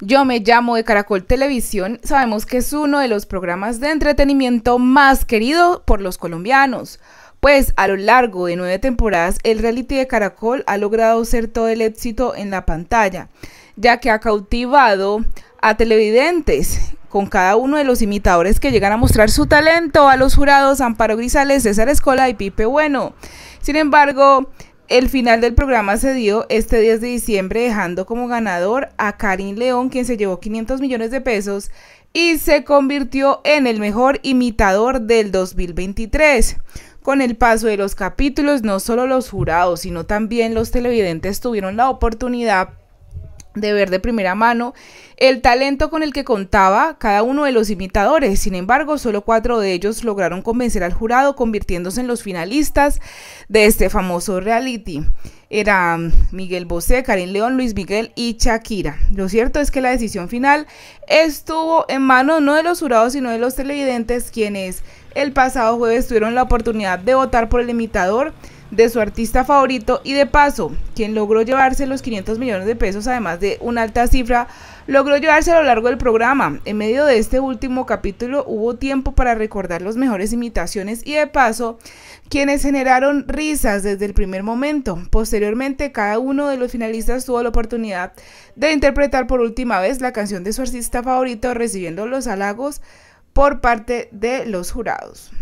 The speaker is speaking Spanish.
Yo me llamo de Caracol Televisión. Sabemos que es uno de los programas de entretenimiento más querido por los colombianos. Pues a lo largo de nueve temporadas, el reality de Caracol ha logrado ser todo el éxito en la pantalla, ya que ha cautivado a televidentes con cada uno de los imitadores que llegan a mostrar su talento a los jurados Amparo Grisales, César Escola y Pipe Bueno. Sin embargo, el final del programa se dio este 10 de diciembre dejando como ganador a Karim León, quien se llevó 500 millones de pesos y se convirtió en el mejor imitador del 2023. Con el paso de los capítulos, no solo los jurados, sino también los televidentes tuvieron la oportunidad de ver de primera mano el talento con el que contaba cada uno de los imitadores. Sin embargo, solo cuatro de ellos lograron convencer al jurado convirtiéndose en los finalistas de este famoso reality. Eran Miguel Bosé, Karim León, Luis Miguel y Shakira. Lo cierto es que la decisión final estuvo en manos no de los jurados, sino de los televidentes, quienes el pasado jueves tuvieron la oportunidad de votar por el imitador de su artista favorito y de paso, quien logró llevarse los 500 millones de pesos, además de una alta cifra, logró llevarse a lo largo del programa. En medio de este último capítulo hubo tiempo para recordar las mejores imitaciones y de paso, quienes generaron risas desde el primer momento. Posteriormente, cada uno de los finalistas tuvo la oportunidad de interpretar por última vez la canción de su artista favorito, recibiendo los halagos por parte de los jurados.